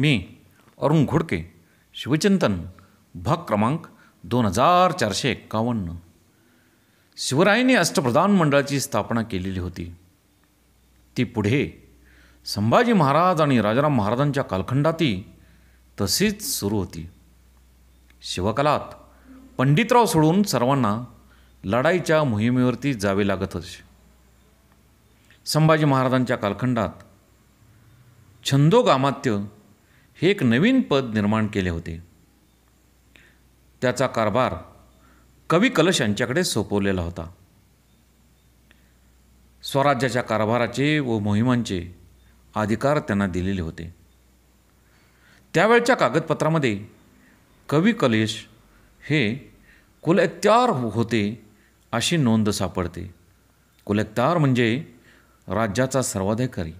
मी अरुण घोडके शिवचिंतन भाग क्रमांक दोन हजार चारशे एक्कावन्न शिवरायांनी अष्टप्रधान मंडळाची स्थापना केलेली होती ती पुढे संभाजी महाराज आणि राजाराम महाराजांच्या कालखंडातही तशीच सुरू होती शिवकालात पंडितराव सोडून सर्वांना लढाईच्या मोहिमेवरती जावे लागत असे संभाजी महाराजांच्या कालखंडात छंदोगामात्य हे एक नवीन पद निर्माण केले होते त्याचा कारभार कवी कलश यांच्याकडे सोपवलेला होता स्वराज्याच्या कारभाराचे व मोहिमांचे अधिकार त्यांना दिलेले होते त्यावेळच्या कागदपत्रामध्ये कवी कलेश हे कुलेक्त्यार होते अशी नोंद सापडते कुलेक्त्यार म्हणजे राज्याचा सर्वाधिकारी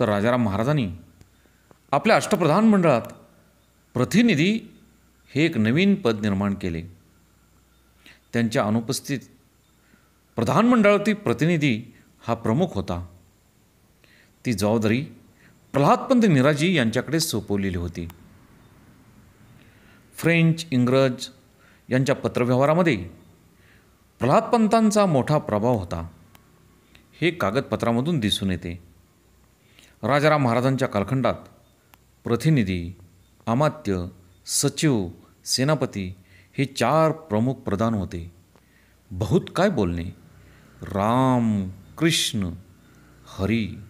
तर राजाराम महाराजांनी आपल्या अष्टप्रधान मंडळात प्रतिनिधी हे एक नवीन पद निर्माण केले त्यांच्या अनुपस्थित प्रधानमंडळातील प्रतिनिधी हा प्रमुख होता ती जबाबदारी प्रल्हादपंत निराजी यांच्याकडे सोपवलेली होती फ्रेंच इंग्रज यांच्या पत्रव्यवहारामध्ये प्रल्हादपंतांचा मोठा प्रभाव होता हे कागदपत्रामधून दिसून येते राजाराम महाराजांच्या कालखंडात प्रतिनिधि अमात्य सचिव सेनापती हे चार प्रमुख प्रधान होते बहुत काय बोलणे राम कृष्ण हरी